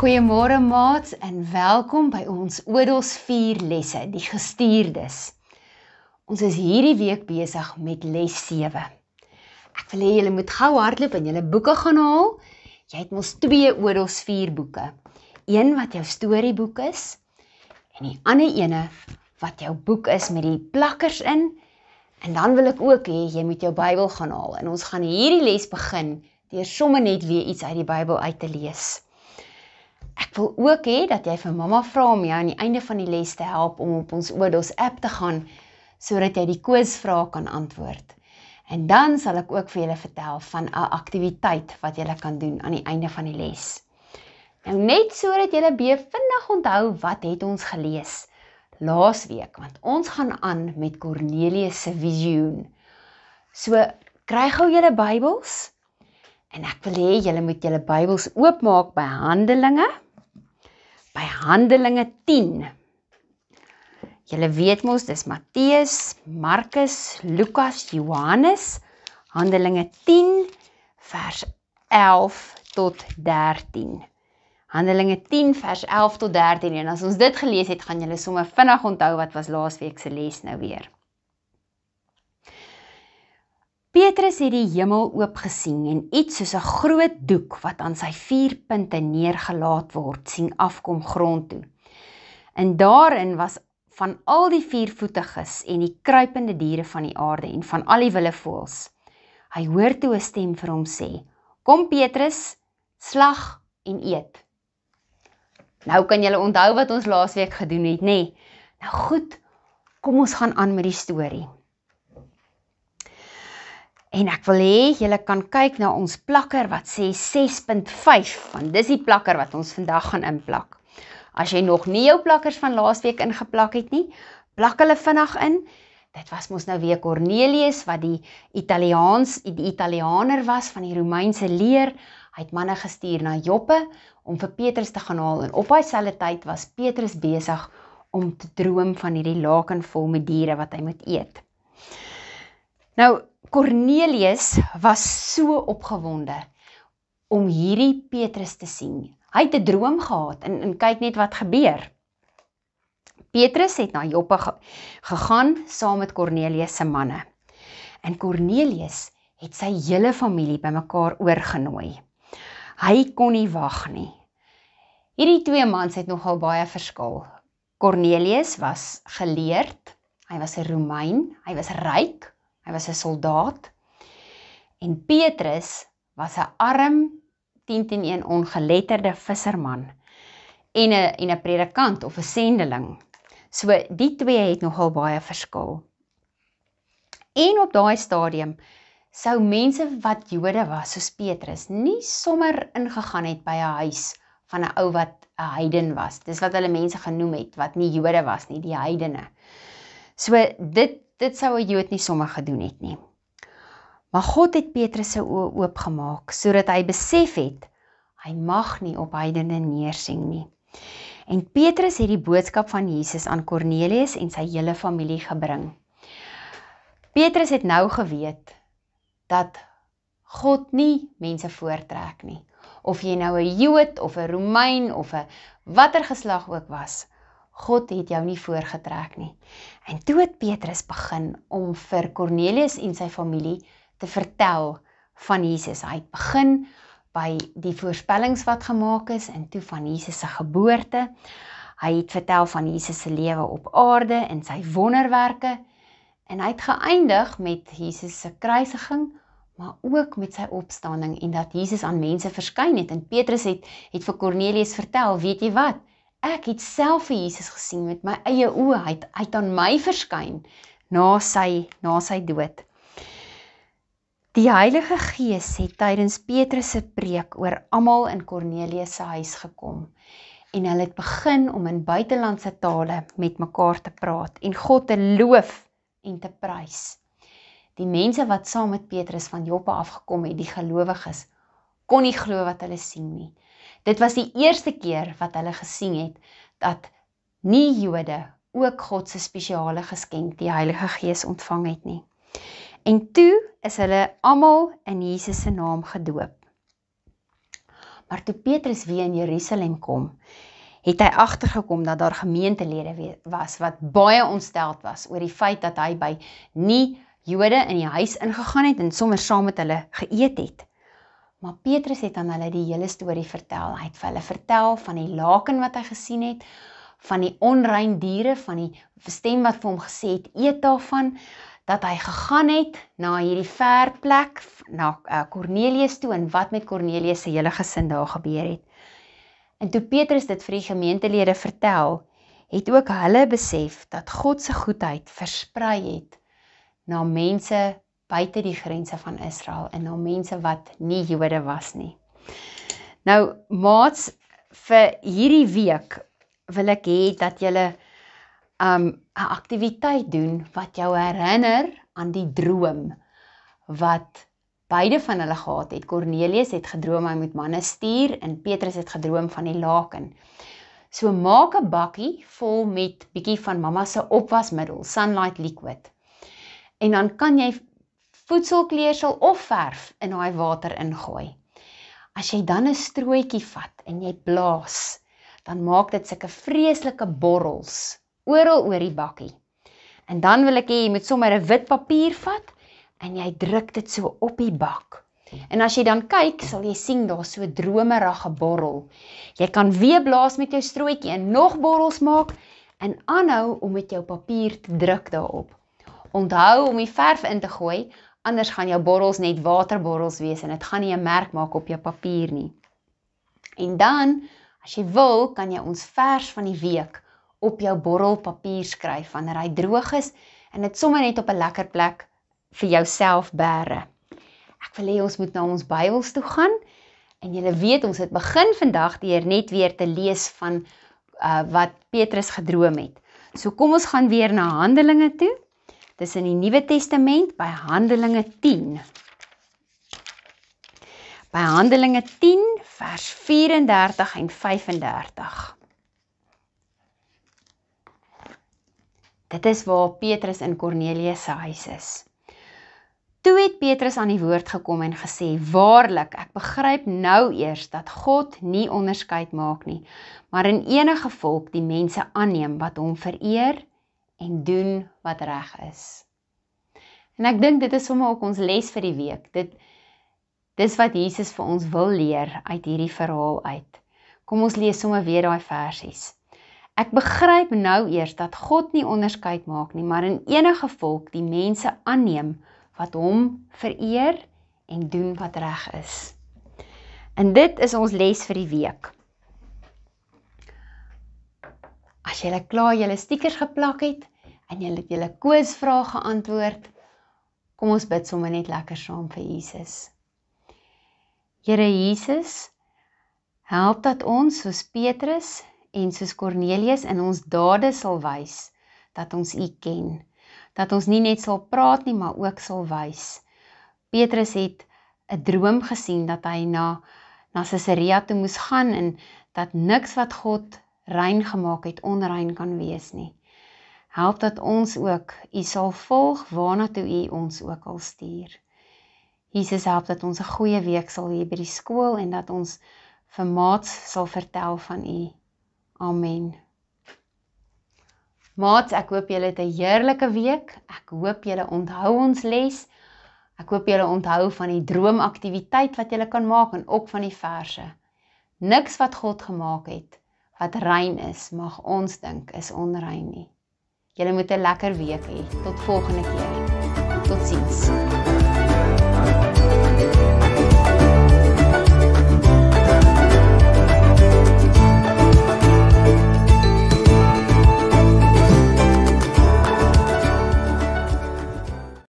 Goeiemôre maats en welkom by ons Odels 4 lesse, die gestuurdes. Ons is hierdie week besig met les 7. Ek wil hê julle moet gou hardloop en julle boeke gaan haal. Jy het mos twee Odels 4 boeke. Een wat jou storieboek is en die ander ene wat jou boek is met die plakkers in. En dan wil ek ook hê jy moet jou Bybel gaan haal en ons gaan hierdie les begin deur sommer net weer iets uit die Bybel uit te lees. Ek wil ook hê dat jy vir mamma vra om jou aan die einde van die les te help om op ons Odos app te gaan sodat jy die quizvrae kan antwoord. En dan sal ek ook vir julle vertel van 'n aktiwiteit wat julle kan doen aan die einde van die les. Nou net sodat julle be vinnig onthou wat het ons gelees laasweek want ons gaan aan met Cornelius se visioen. So kry gou julle Bybels en ek wil hê julle moet julle Bybels oopmaak by Handelinge 16 vers 1 by Handelinge 10. Julle weet mos, dis Matteus, Markus, Lukas, Johannes. Handelinge 10 vers 11 tot 13. Handelinge 10 vers 11 tot 13 en as ons dit gelees het, gaan julle sommer vinnig onthou wat was laasweek se les nou weer. Petrus het die hemel oopgesien en iets soos 'n groot doek wat aan sy vier punte neergelaat word, sien afkom grond toe. En daarin was van al die viervoetiges en die kruipende diere van die aarde en van al die wilde voëls. Hy hoor toe 'n stem vir hom sê: "Kom Petrus, slag en eet." Nou kan julle onthou wat ons laasweek gedoen het, nê? Nee. Nou goed, kom ons gaan aan met die storie. En ek wil hê julle kan kyk na ons plakker wat sê 6.5 want dis die plakker wat ons vandag gaan inplak. As jy nog nie jou plakkers van laasweek ingeplak het nie, plak hulle vinnig in. Dit was mos nou weer Cornelius wat die Italiaans die Italianer was van die Romeinse leer. Hy het manne gestuur na Joppe om vir Petrus te gaan haal en op daai selfde tyd was Petrus besig om te droom van hierdie laken vol met diere wat hy moet eet. Nou Cornelius was so opgewonde om hierdie Petrus te sien. Hy het 'n droom gehad en, en kyk net wat gebeur. Petrus het na Joppa gegaan saam met Cornelius se manne. En Cornelius het sy hele familie bymekaar oorgenooi. Hy kon nie wag nie. Hierdie twee mans het nogal baie verskil. Cornelius was geleerd, hy was 'n Romein, hy was ryk, Hy was 'n soldaat. En Petrus was 'n arm 10-1 ongeletterde visserman en 'n en 'n predikant of 'n sendeling. So die twee het nogal baie verskil. En op daai stadium sou mense wat Jode was soos Petrus nie sommer ingegaan het by 'n huis van 'n ou wat 'n heiden was. Dis wat hulle mense genoem het wat nie Jode was nie, die heidene. So dit dit sou 'n Jood nie sommer gedoen het nie. Maar God het Petrus se oë oopgemaak sodat hy besef het hy mag nie op heidene neersien nie. En Petrus het die boodskap van Jesus aan Kornelius en sy hele familie gebring. Petrus het nou geweet dat God nie mense voortrek nie, of jy nou 'n Jood of 'n Romein of 'n watter geslag ook was. God het jou nie voorgetrek nie. En toe het Petrus begin om vir Kornelius en sy familie te vertel van Jesus. Hy het begin by die voorspellings wat gemaak is en toe van Jesus se geboorte. Hy het vertel van Jesus se lewe op aarde en sy wonderwerke en hy het geëindig met Jesus se kruisiging maar ook met sy opstanding en dat Jesus aan mense verskyn het en Petrus het het vir Kornelius vertel, weet jy wat? ek het self vir Jesus gesien met my eie oë. Hy het uit aan my verskyn na sy na sy dood. Die Heilige Gees het tydens Petrus se preek oor almal in Kornelius se huis gekom en hulle het begin om in buitelandse tale met mekaar te praat en God te loof en te prys. Die mense wat saam met Petrus van Joppa afgekom het, die gelowiges, kon nie glo wat hulle sien nie. Dit was die eerste keer wat hulle gesien het dat nie Jode ook God se spesiale geskenk die Heilige Gees ontvang het nie. En toe is hulle almal in Jesus se naam gedoop. Maar toe Petrus weer in Jerusalem kom, het hy agtergekom dat daar gemeentelede was wat baie ontsteld was oor die feit dat hy by nie Jode in die huis ingegaan het en sommer saam met hulle geëet het. Maar Petrus het aan hulle die hele storie vertel. Hy het vir hulle vertel van die laken wat hy gesien het, van die onrein diere, van die stem wat vir hom gesê het: "Eet daarvan." dat hy gegaan het na hierdie ver plek na Kornelius eh, toe en wat met Kornelius se hele gesin daar gebeur het. En toe Petrus dit vir die gemeentelede vertel, het ook hulle besef dat God se goedheid versprei het na mense buite die grense van Israel en na mense wat nie Jode was nie. Nou maats vir hierdie week wil ek hê dat jy 'n um, 'n aktiwiteit doen wat jou herinner aan die droom wat beide van hulle gehad het. Cornelius het gedroom hy moet manne stuur en Petrus het gedroom van die laken. So maak 'n bakkie vol met bietjie van mamma se opwasmiddel, Sunlight Liquid. En dan kan jy voedselkleursel of verf in daai water ingooi. As jy dan 'n strootjie vat en jy blaas, dan maak dit sulke vreeslike borrels oral oor die bakkie. En dan wil ek hê jy moet sommer 'n wit papier vat en jy druk dit so op die bak. En as jy dan kyk, sal jy sien daar so dromerige borrel. Jy kan weer blaas met jou strootjie en nog borrels maak en aanhou om met jou papier te druk daarop. Onthou om die verf in te gooi, anders gaan jou borrels net waterborrels wees en dit gaan nie 'n merk maak op jou papier nie. En dan, as jy wil, kan jy ons vers van die week op jou borrelpapier skryf wanneer hy droog is en dit sommer net op 'n lekker plek vir jouself bære. Ek wil hê ons moet na ons Bybels toe gaan en jy weet ons het begin vandag deur net weer te lees van uh, wat Petrus gedroom het. So kom ons gaan weer na Handelinge toe. Dis in die Nuwe Testament by Handelinge 10. By Handelinge 10 vers 34 en 35. Dit is waar Petrus in Kornelius se huis is. Toe het Petrus aan die woord gekom en gesê: "Waarlik, ek begryp nou eers dat God nie onderskeid maak nie, maar in enige volk die mense aanneem wat hom vereer en doen wat reg is. En ek dink dit is sommer ook ons les vir die week. Dit dis wat Jesus vir ons wil leer uit hierdie verhaal uit. Kom ons lees sommer weer daai versies. Ek begryp nou eers dat God nie onderskeid maak nie, maar in enige volk die mense aanneem wat hom vereer en doen wat reg is. En dit is ons les vir die week. As jy al klaar jou stiekers geplak het, en jy het julle koesvrae geantwoord. Kom ons bid sommer net lekker saam vir Jesus. Here Jesus, help dat ons soos Petrus en soos Kornelius in ons dade sal wys dat ons U ken. Dat ons nie net sal praat nie, maar ook sal wys. Petrus het 'n droom gesien dat hy na na Caesarea toe moes gaan en dat niks wat God rein gemaak het onrein kan wees nie help dat ons ook u sal volg waarna toe u ons ook al stuur. Jesus help dat ons 'n goeie week sal hê by die skool en dat ons vir maats sal vertel van u. Amen. Maats, ek hoop julle het 'n heerlike week. Ek hoop julle onthou ons les. Ek hoop julle onthou van die droomaktiwiteit wat julle kan maak en ook van die verse. Niks wat God gemaak het wat rein is, mag ons dink is onrein nie. Julle moet 'n lekker week hê. Tot volgende keer. Totsiens. Thank you